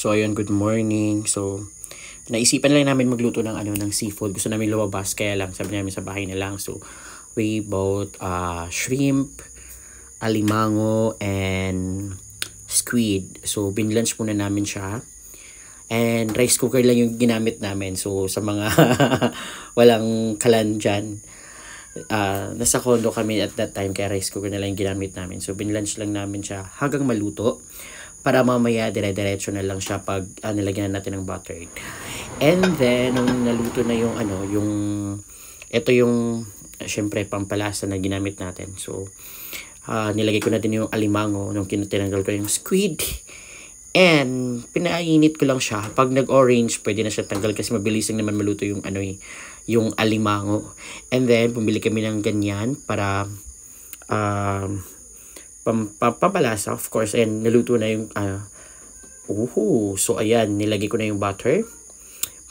So, ayun, good morning. So, naisipan lang namin magluto ng ano ng seafood. Gusto namin lumabas, kaya lang sabi namin sa bahay na lang. So, we bought uh, shrimp, alimango, and squid. So, binlunch muna namin siya. And rice cooker lang yung ginamit namin. So, sa mga walang kalan dyan, uh, nasa condo kami at that time, kaya rice cooker na lang yung ginamit namin. So, binlunch lang namin siya hanggang maluto para mamaya dire-diretso na lang siya pag uh, nilagyan natin ng butter. And then, nung naluto na yung ano, yung, ito yung, syempre, pampalasa na ginamit natin. So, uh, nilagay ko na din yung alimango nung kinatanggal ko yung squid. And, pinainit ko lang siya. Pag nag-orange, pwede na siya tanggal kasi mabilis lang naman maluto yung ano eh, yung alimango. And then, pumili kami ng ganyan para, um, uh, pam, of course and naluto na yung uh, uhu so ayan nilagay ko na yung butter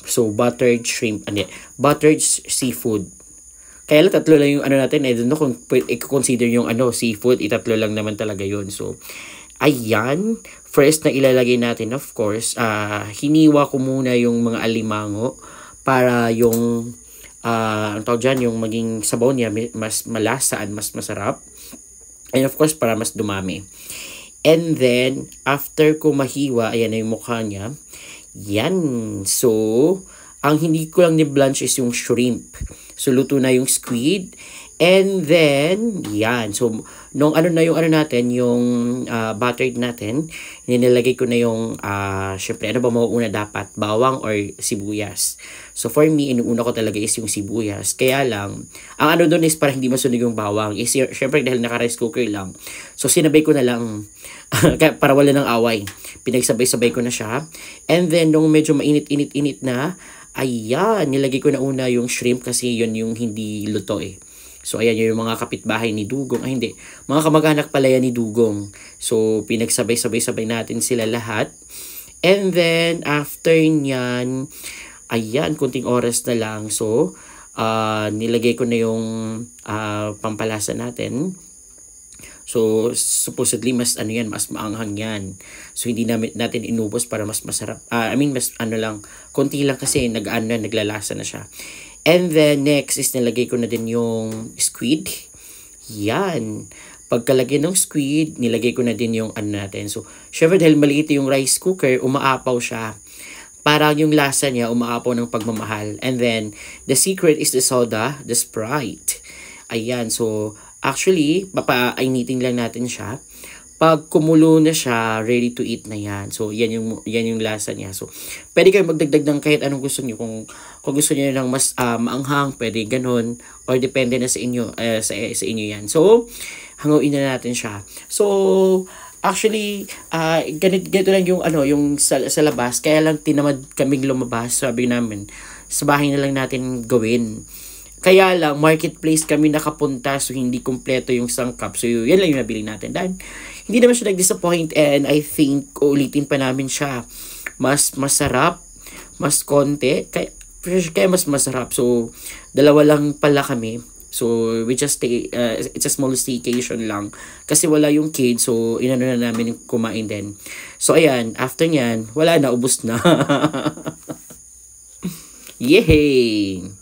so buttered shrimp ano buttered seafood kaya lang tatlo lang yung ano natin I eh, don't know kung i-consider yung ano seafood itatlo lang naman talaga yon so ayan first na ilalagay natin of course uh, hiniwa ko muna yung mga alimango para yung uh, ang tawag dyan, yung maging sabaw niya mas malasaan, mas masarap. And of course, para mas dumami. And then, after ko mahiwa, ayan na yung mukha niya. Yan. So, ang hindi ko lang ni-blanch is yung shrimp. So, luto na yung squid. And then, yan. So, nung ano na yung ano natin, yung uh, ah, buttered natin, nilagay ko na yung, uh, syempre, ano ba mauuna dapat? Bawang or sibuyas. So, for me, inuuna ko talaga is yung sibuyas. Kaya lang, ang ano doon is para hindi masunog yung bawang. Is, syempre, dahil naka-rice cooker lang. So, sinabay ko na lang para wala ng away. Pinagsabay-sabay ko na siya. And then, nung medyo mainit-init-init na, ayan, nilagay ko na una yung shrimp kasi yun yung hindi luto eh. So ayan yung mga kapitbahay ni Dugong. Ay hindi, mga kamag-anak pala yan ni Dugong. So pinagsabay-sabay-sabay natin sila lahat. And then after nyan, ayan, kunting oras na lang. So uh, nilagay ko na yung uh, pampalasa natin. So, supposedly, mas ano yan, mas maanghang yan. So, hindi namin, natin inubos para mas masarap. Uh, I mean, mas ano lang, konti lang kasi nag-ano, naglalasa na siya. And then, next is nilagay ko na din yung squid. Yan. Pagkalagay ng squid, nilagay ko na din yung ano natin. So, syempre dahil maliit yung rice cooker, umaapaw siya. Parang yung lasa niya, umaapaw ng pagmamahal. And then, the secret is the soda, the Sprite. Ayan, so, actually, papa papainitin lang natin siya pag kumulo na siya, ready to eat na yan. So, yan yung, yan yung lasa niya. So, pwede kayo magdagdag ng kahit anong gusto niyo. Kung, kung gusto niyo ng mas uh, maanghang, pwede ganun. Or depende na sa inyo, uh, sa, sa inyo yan. So, hanguin na natin siya. So, actually, uh, ah, ganito, ganito lang yung, ano, yung sa, sa labas. Kaya lang tinamad kaming lumabas. Sabi namin, sa bahay na lang natin gawin. Kaya lang, marketplace kami nakapunta so hindi kumpleto yung sangkap. So, yan lang yung nabili natin. Dahil, hindi naman siya nag-disappoint and I think ulitin pa namin siya. Mas masarap, mas konti, kaya, kaya mas masarap. So, dalawa lang pala kami. So, we just stay, uh, it's a small staycation lang. Kasi wala yung kid, so inano na namin kumain din. So, ayan, after nyan, wala na, ubos na. Yehey!